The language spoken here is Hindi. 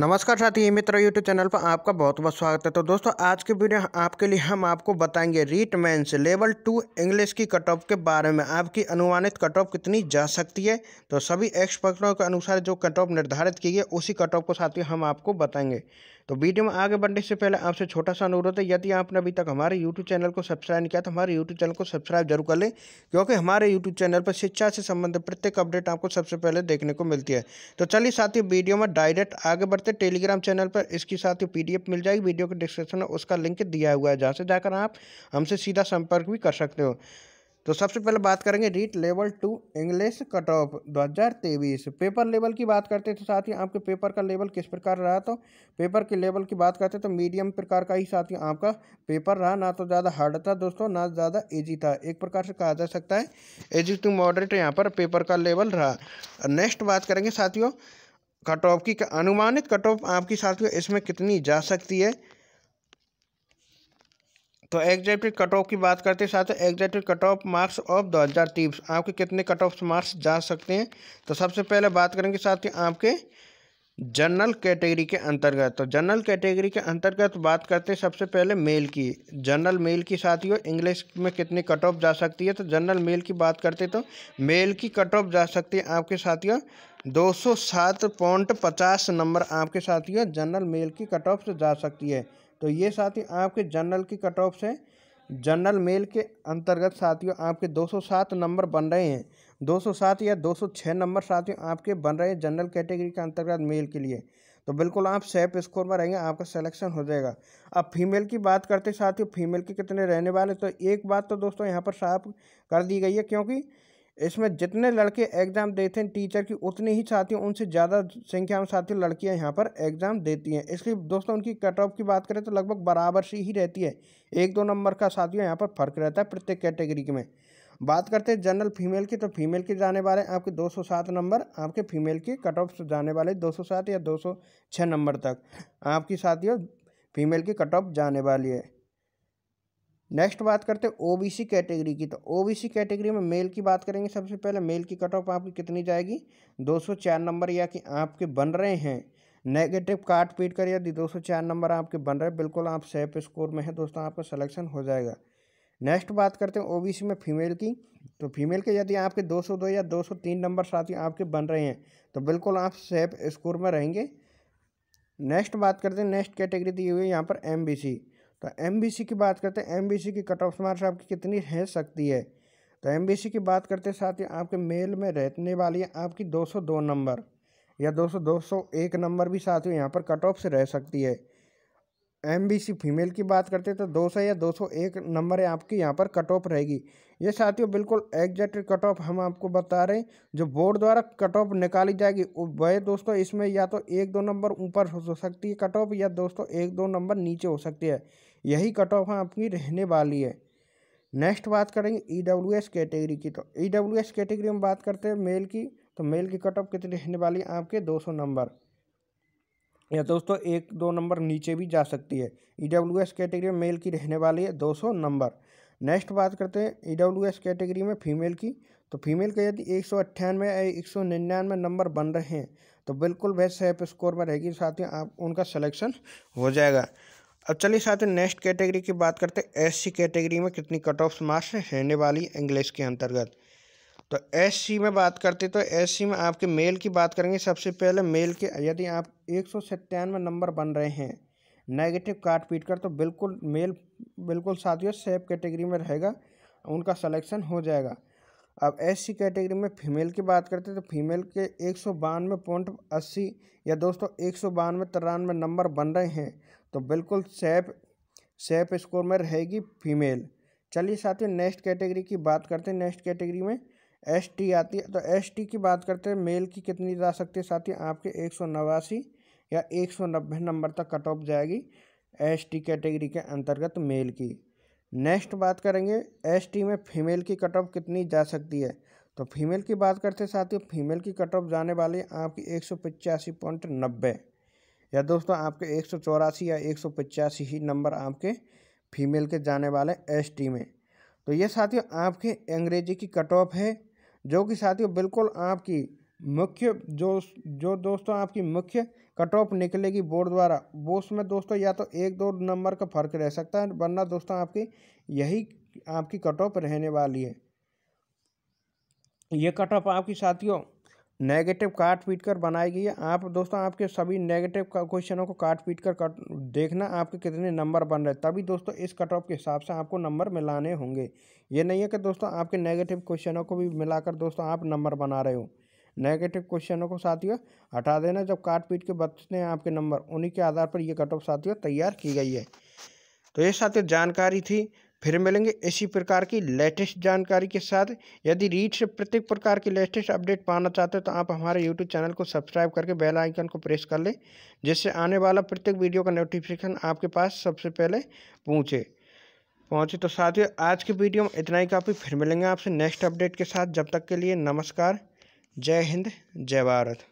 नमस्कार साथी मित्र यूट्यूब चैनल पर आपका बहुत बहुत स्वागत है तो दोस्तों आज के वीडियो आपके लिए हम आपको बताएंगे REET mains level two English की कट ऑफ के बारे में आपकी अनुमानित कट ऑफ कितनी जा सकती है तो सभी एक्सपर्टों के अनुसार जो कट ऑफ निर्धारित की गई उसी कट ऑफ को साथ ही हम आपको बताएंगे तो वीडियो में आगे बढ़ने से पहले आपसे छोटा सा अनुरोध है यदि आपने अभी तक हमारे यूट्यूब चैनल को सब्सक्राइब नहीं किया तो हमारे यूट्यूब चैनल को सब्सक्राइब जरूर कर लें क्योंकि हमारे यूट्यूब चैनल पर शिक्षा से संबंधित प्रत्येक अपडेट आपको सबसे पहले देखने को मिलती है तो चलिए साथियों वीडियो में डायरेक्ट आगे बढ़ते टेलीग्राम चैनल पर इसकी साथ ही पीडीएफ मिल जाएगी वीडियो के डिस्क्रिप्शन में उसका लिंक दिया हुआ है जहाँ से जाकर आप हमसे सीधा संपर्क भी कर सकते हो तो सबसे पहले बात करेंगे REET level two English cut off दो हज़ार तेईस पेपर लेवल की बात करते तो साथ ही आपके पेपर का लेवल किस प्रकार रहा तो पेपर के लेवल की बात करते तो मीडियम प्रकार का ही साथ ही आपका पेपर रहा ना तो ज़्यादा हार्ड था दोस्तों ना ज़्यादा इजी था एक प्रकार से कहा जा सकता है एजी टू मॉडरेट यहाँ पर पेपर का लेवल रहा नेक्स्ट बात करेंगे साथियों कट ऑफ की अनुमानित कट ऑफ आपकी साथियों इसमें कितनी जा सकती है तो एग्जैक्टेड कट ऑफ की बात करते हैं साथ exacted cut off marks of दो हज़ार तीस आपके कितने कट ऑफ मार्क्स जा सकते हैं तो सबसे पहले बात करेंगे साथ ही आपके जनरल कैटेगरी के अंतर्गत तो जनरल कैटेगरी के अंतर्गत बात करते हैं सबसे पहले मेल की जनरल मेल की साथियों इंग्लिश में कितनी कट ऑफ जा सकती है तो जनरल मेल की बात करते तो मेल की कट ऑफ जा सकती है आपके साथियों दो सौ सात पॉइंट पचास नंबर आपके साथियों जनरल मेल की कट ऑफ जा सकती है तो ये साथी आपके जनरल की कट ऑफ से जनरल मेल के अंतर्गत साथियों आपके 207 नंबर बन रहे हैं 207 या 206 नंबर साथियों आपके बन रहे हैं जनरल कैटेगरी के अंतर्गत मेल के लिए तो बिल्कुल आप सेफ स्कोर में रहेंगे आपका सिलेक्शन हो जाएगा अब फीमेल की बात करते साथियों फीमेल के कितने रहने वाले तो एक बात तो दोस्तों यहाँ पर साफ कर दी गई है क्योंकि इसमें जितने लड़के एग्ज़ाम देते हैं टीचर की उतनी ही साथी उनसे ज़्यादा संख्या में साथी लड़कियां यहाँ पर एग्ज़ाम देती हैं इसलिए दोस्तों उनकी कट ऑफ की बात करें तो लगभग बराबर सी ही रहती है एक दो नंबर का साथियों यहाँ पर फर्क रहता है प्रत्येक कैटेगरी के में बात करते हैं जनरल फीमेल की तो फीमेल के जाने वाले आपके दो नंबर आपके फीमेल के कट ऑफ जाने वाले दो या दो नंबर तक आपकी साथियों फीमेल की कट ऑफ जाने वाली है नेक्स्ट बात करते हैं ओबीसी कैटेगरी की तो ओबीसी कैटेगरी में मेल की बात करेंगे सबसे पहले मेल की कट ऑफ आपकी कितनी जाएगी 204 नंबर या कि आपके बन रहे हैं नेगेटिव काट पीट कर यदि 204 नंबर आपके बन रहे हैं बिल्कुल आप सेफ स्कोर में हैं दोस्तों आपका सलेक्शन हो जाएगा नेक्स्ट बात करते हैं ओ में फीमेल की तो फीमेल के यदि आपके दो या तीन नंबर साथी आपके बन रहे हैं तो बिल्कुल आप सेफ स्कोर में रहेंगे नेक्स्ट बात करते हैं नेक्स्ट कैटेगरी दी हुई है यहाँ पर एम तो एम की बात करते हैं एम की कट ऑफ मार्क्स आपकी कितनी रह सकती है तो एम की बात करते हैं साथ ही आपके मेल में रहने वाली है आपकी 202 नंबर या 200 201 नंबर भी साथ ही यहाँ पर कट ऑफ से रह सकती है एम फीमेल की बात करते हैं तो 200 या 201 नंबर है आपकी यहाँ पर कट ऑफ रहेगी ये साथियों बिल्कुल एग्जैक्ट कट ऑफ हम आपको बता रहे हैं जो बोर्ड द्वारा कट ऑफ निकाली जाएगी वह दोस्तों इसमें या तो एक दो नंबर ऊपर हो सकती है कट ऑफ या दोस्तों एक दो नंबर नीचे हो सकती है यही कट ऑफ आपकी रहने वाली है नेक्स्ट बात करेंगे ई डब्ल्यू एस कैटेगरी की तो ई डब्ल्यू एस कैटेगरी में बात करते हैं मेल की तो मेल की कट ऑफ कितनी रहने वाली है आपके दो सौ नंबर या दोस्तों एक दो नंबर नीचे भी जा सकती है ई डब्ल्यू एस कैटेगरी में मेल की रहने वाली है दो सौ नंबर नेक्स्ट बात करते हैं ई डब्ल्यू एस कैटेगरी में फीमेल की तो फीमेल के यदि एक सौ अट्ठानवे या एक सौ निन्यानवे नंबर बन रहे हैं तो बिल्कुल बेस्ट सेफ स्कोर में रहेगी साथ ही आप उनका सिलेक्शन हो जाएगा अब चलिए साथ ही नेक्स्ट कैटेगरी की बात करते हैं एससी कैटेगरी में कितनी कट ऑफ मार्क्स रहने वाली इंग्लिश के अंतर्गत तो एससी में बात करते तो एससी में आपके मेल की बात करेंगे सबसे पहले मेल के यदि आप एक सौ सत्तानवे नंबर बन रहे हैं नेगेटिव काट पीट कर तो बिल्कुल मेल बिल्कुल साथियों सेफ कैटेगरी में रहेगा उनका सलेक्शन हो जाएगा अब एससी कैटेगरी में फीमेल की बात करते तो फीमेल के एक सौ बानवे पॉइंट अस्सी या दोस्तों एक सौ बानवे तिरानवे नंबर बन रहे हैं तो बिल्कुल सेफ सेफ स्कोर में रहेगी फीमेल चलिए साथियों नेक्स्ट कैटेगरी की बात करते हैं नेक्स्ट कैटेगरी में एस टी आती है तो एस टी की बात करते हैं मेल की कितनी जा सकती है साथियों आपके एक सौ नवासी या एक सौ नब्बे नंबर तक कट ऑफ जाएगी एस टी कैटेगरी के अंतर्गत मेल की नेक्स्ट बात करेंगे एस टी में फीमेल की कट ऑफ कितनी जा सकती है तो फीमेल की बात करते साथियों फीमेल की कट ऑफ जाने वाली आपकी एक सौ पचासी पॉइंट नब्बे या दोस्तों आपके एक सौ चौरासी या एक सौ पचासी ही नंबर आपके फीमेल के जाने वाले एस टी में तो ये साथियों आपके अंग्रेजी की कट ऑफ है जो कि साथियों बिल्कुल आपकी मुख्य जो जो दोस्तों आपकी मुख्य कट ऑफ निकलेगी बोर्ड द्वारा वो उसमें दोस्तों या तो एक दो नंबर का फर्क रह सकता है वरना दोस्तों आपकी यही आपकी कट ऑफ रहने वाली है ये कट ऑफ आपकी साथियों नेगेटिव काट पीट कर बनाई गई है आप दोस्तों आपके सभी नेगेटिव क्वेश्चनों को काट पीट कर कट देखना आपके कितने नंबर बन रहे तभी दोस्तों इस कट ऑफ के हिसाब से आपको नंबर मिलाने होंगे ये नहीं है कि दोस्तों आपके नेगेटिव क्वेश्चनों को भी मिलाकर दोस्तों आप नंबर बना रहे हो नेगेटिव क्वेश्चनों को साथियों हटा देना जब काट पीट के बचते हैं आपके नंबर उन्हीं के आधार पर ये कट ऑफ साथियों तैयार की गई है तो ये साथियों जानकारी थी फिर मिलेंगे इसी प्रकार की लेटेस्ट जानकारी के साथ यदि रीड से प्रत्येक प्रकार की लेटेस्ट अपडेट पाना चाहते हो तो आप हमारे यूट्यूब चैनल को सब्सक्राइब करके बेल आइकन को प्रेस कर लें जिससे आने वाला प्रत्येक वीडियो का नोटिफिकेशन आपके पास सबसे पहले पहुँचे पहुँचे तो साथियों आज के वीडियो में इतना ही काफ़ी फिर मिलेंगे आपसे नेक्स्ट अपडेट के साथ जब तक के लिए नमस्कार जय हिंद जय भारत